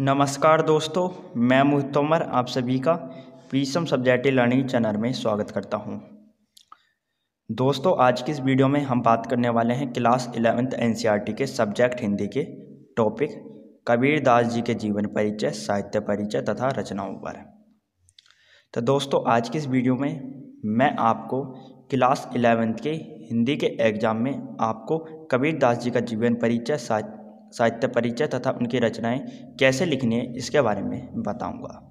नमस्कार दोस्तों मैं मोहित तोमर आप सभी का प्रीसम सब्जेक्टिव लर्निंग चैनल में स्वागत करता हूं। दोस्तों आज की इस वीडियो में हम बात करने वाले हैं क्लास इलेवेंथ एनसीईआरटी e के सब्जेक्ट हिंदी के टॉपिक कबीर दास जी के जीवन परिचय साहित्य परिचय तथा रचनाओं पर तो दोस्तों आज की इस वीडियो में मैं आपको क्लास इलेवेंथ के हिंदी के एग्ज़ाम में आपको कबीर दास जी का जीवन परिचय साहित्य साहित्य परिचय तथा उनकी रचनाएं कैसे लिखनी है इसके बारे में बताऊंगा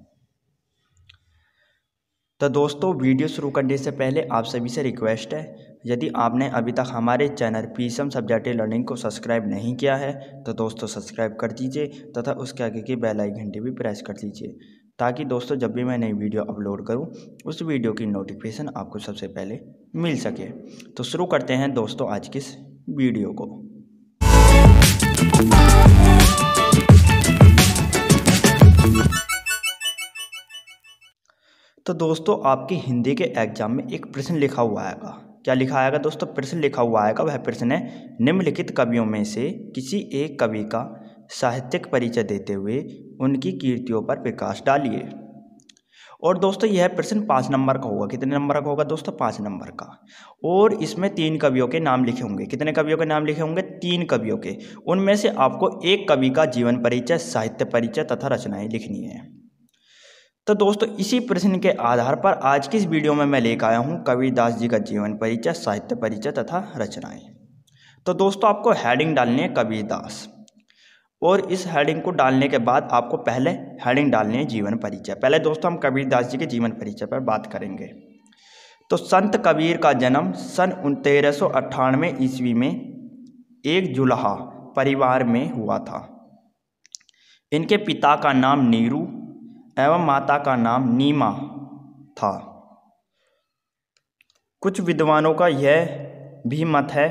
तो दोस्तों वीडियो शुरू करने से पहले आप सभी से रिक्वेस्ट है यदि आपने अभी तक हमारे channel P M subjective learning को सब्सक्राइब नहीं किया है तो दोस्तों सब्सक्राइब कर दीजिए तथा उसके आगे की बेल आई घंटी भी प्रेस कर दीजिए ताकि दोस्तों जब भी मैं नई वीडियो अपलोड करूं उस वीडियो की नोटिफिकेशन आपको सबसे पहले मिल सके तो शुरू करते हैं दोस्तों आज की इस वीडियो को तो दोस्तों आपके हिंदी के एग्जाम में एक प्रश्न लिखा हुआ आएगा क्या लिखा आएगा दोस्तों प्रश्न लिखा हुआ आएगा वह प्रश्न है निम्नलिखित कवियों में से किसी एक कवि का साहित्यिक परिचय देते हुए उनकी कीर्तियों पर प्रकाश डालिए और दोस्तों यह प्रश्न पाँच नंबर का होगा कितने नंबर का होगा दोस्तों पाँच नंबर का और इसमें तीन कवियों के नाम लिखे होंगे कितने कवियों के नाम लिखे होंगे तीन कवियों के उनमें से आपको एक कवि का जीवन परिचय साहित्य परिचय तथा रचनाएं लिखनी है तो दोस्तों इसी प्रश्न के आधार पर आज की इस वीडियो में मैं लेकर आया हूँ कबीरदास जी का जीवन परिचय साहित्य परिचय तथा रचनाएं तो दोस्तों आपको हेडिंग डालनी है कबीरदास और इस हेडिंग को डालने के बाद आपको पहले हेडिंग डालनी है जीवन परिचय पहले दोस्तों हम कबीरदास जी के जीवन परिचय पर बात करेंगे तो संत कबीर का जन्म सन तेरह सौ अट्ठानवे ईस्वी में एक जुलाहा परिवार में हुआ था इनके पिता का नाम नीरू एवं माता का नाम नीमा था कुछ विद्वानों का यह भी मत है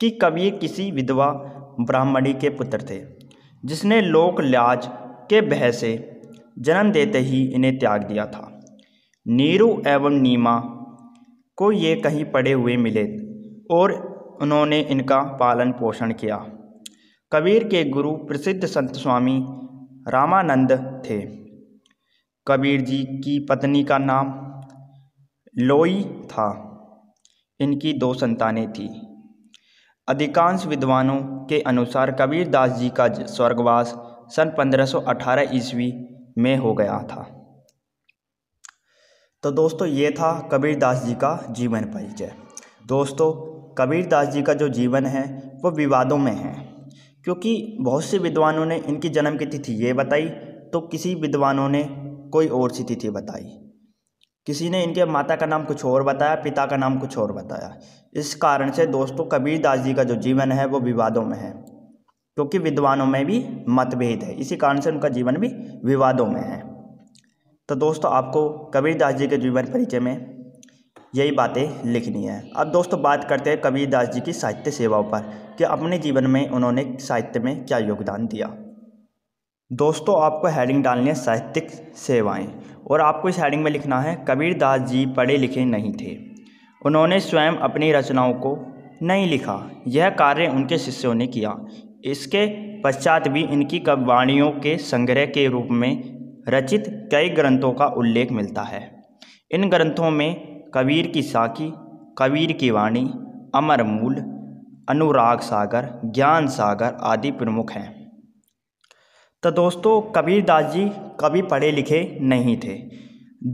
कि कबीर किसी विधवा ब्राह्मणी के पुत्र थे जिसने लोक लाज के बह से जन्म देते ही इन्हें त्याग दिया था नीरू एवं नीमा को ये कहीं पड़े हुए मिले और उन्होंने इनका पालन पोषण किया कबीर के गुरु प्रसिद्ध संत स्वामी रामानंद थे कबीर जी की पत्नी का नाम लोई था इनकी दो संतानें थीं अधिकांश विद्वानों के अनुसार कबीरदास जी का स्वर्गवास सन 1518 ईस्वी में हो गया था तो दोस्तों ये था कबीरदास जी का जीवन परिचय दोस्तों कबीरदास जी का जो जीवन है वो विवादों में है क्योंकि बहुत से विद्वानों ने इनकी जन्म की तिथि ये बताई तो किसी विद्वानों ने कोई और सी तिथि बताई किसी ने इनके माता का नाम कुछ और बताया पिता का नाम कुछ और बताया इस कारण से दोस्तों कबीर दास जी का जो जीवन है वो विवादों में है क्योंकि विद्वानों में भी मतभेद है इसी कारण से उनका जीवन भी विवादों में है तो दोस्तों आपको कबीर दास जी के जीवन परिचय में यही बातें लिखनी है अब दोस्तों बात करते हैं कबीर दास जी की साहित्य सेवाओं पर कि अपने जीवन में उन्होंने साहित्य में क्या योगदान दिया दोस्तों आपको हेडिंग डालनी है साहित्यिक सेवाएं और आपको इस हेडिंग में लिखना है कबीर दास जी पढ़े लिखे नहीं थे उन्होंने स्वयं अपनी रचनाओं को नहीं लिखा यह कार्य उनके शिष्यों ने किया इसके पश्चात भी इनकी वाणियों के संग्रह के रूप में रचित कई ग्रंथों का उल्लेख मिलता है इन ग्रंथों में कबीर की साकी कबीर की वाणी अमर मूल अनुराग सागर ज्ञान सागर आदि प्रमुख हैं तो दोस्तों कबीरदास जी कभी पढ़े लिखे नहीं थे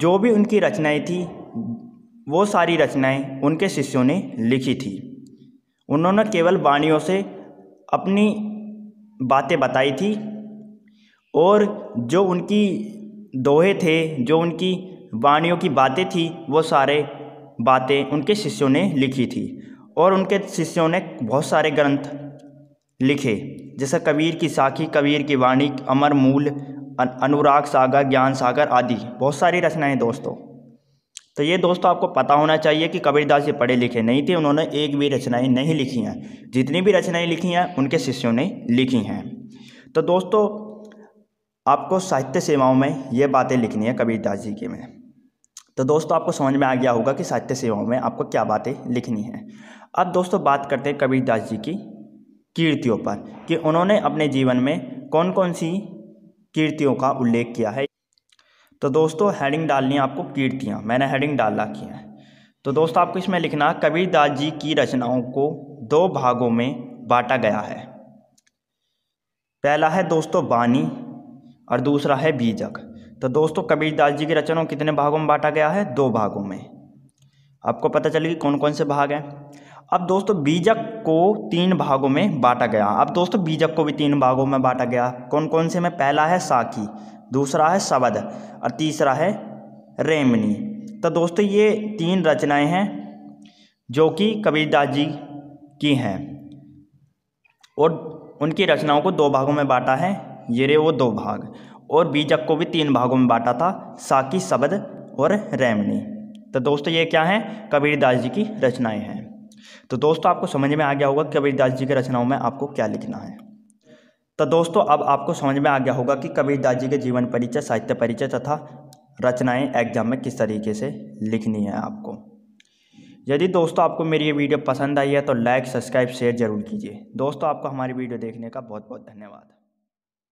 जो भी उनकी रचनाएँ थी वो सारी रचनाएँ उनके शिष्यों ने लिखी थी उन्होंने केवल वाणियों से अपनी बातें बताई थी और जो उनकी दोहे थे जो उनकी वाणियों की बातें थी वो सारे बातें उनके शिष्यों ने लिखी थी और उनके शिष्यों ने बहुत सारे ग्रंथ लिखे जैसा कबीर की साखी कबीर की वाणी अमर मूल अनुराग सागर ज्ञान सागर आदि बहुत सारी रचनाएं दोस्तों तो ये दोस्तों आपको पता होना चाहिए कि कबीरदास जी पढ़े लिखे नहीं थे उन्होंने एक भी रचनाएं नहीं लिखी हैं जितनी भी रचनाएं लिखी हैं उनके शिष्यों ने लिखी हैं तो दोस्तों आपको साहित्य सेवाओं में ये बातें लिखनी है कबीरदास जी के में तो दोस्तों आपको समझ में आ गया होगा कि साहित्य सेवाओं में आपको क्या बातें लिखनी हैं अब दोस्तों बात करते हैं कबीरदास जी की कीर्तियों पर कि उन्होंने अपने जीवन में कौन कौन सी कीर्तियों का उल्लेख किया है तो दोस्तों हेडिंग डालनी है आपको कीर्तियाँ मैंने हेडिंग डाल रखी है तो दोस्तों आपको इसमें लिखना कबीरदास जी की रचनाओं को दो भागों में बांटा गया है पहला है दोस्तों बानी और दूसरा है बीजक तो दोस्तों कबीरदास जी की रचनाओं कितने भागों में बांटा गया है दो भागों में आपको पता चलेगी कौन कौन से भाग हैं अब दोस्तों बीजक को तीन भागों में बांटा गया अब दोस्तों बीजक को भी तीन भागों में बांटा गया कौन कौन से में पहला है साकी दूसरा है सबद और तीसरा है रेमनी तो दोस्तों ये तीन रचनाएं हैं जो कि कबीरदास जी की हैं और उनकी रचनाओं को दो भागों में बांटा है ये रे वो दो भाग और बीजक को भी तीन भागों में बांटा था साकी सबद और रेमनी तो दोस्तों ये क्या हैं कबीरदास जी की रचनाएं हैं तो दोस्तों आपको समझ में आ गया होगा कबीरदास जी की रचनाओं में आपको क्या लिखना है तो दोस्तों अब आपको समझ में आ गया होगा कि कबीरदास जी के जीवन परिचय साहित्य परिचय तथा रचनाएं एग्जाम में किस तरीके से लिखनी है आपको यदि दोस्तों आपको मेरी ये वीडियो पसंद आई है तो लाइक सब्सक्राइब शेयर जरूर कीजिए दोस्तों आपको हमारी वीडियो देखने का बहुत बहुत धन्यवाद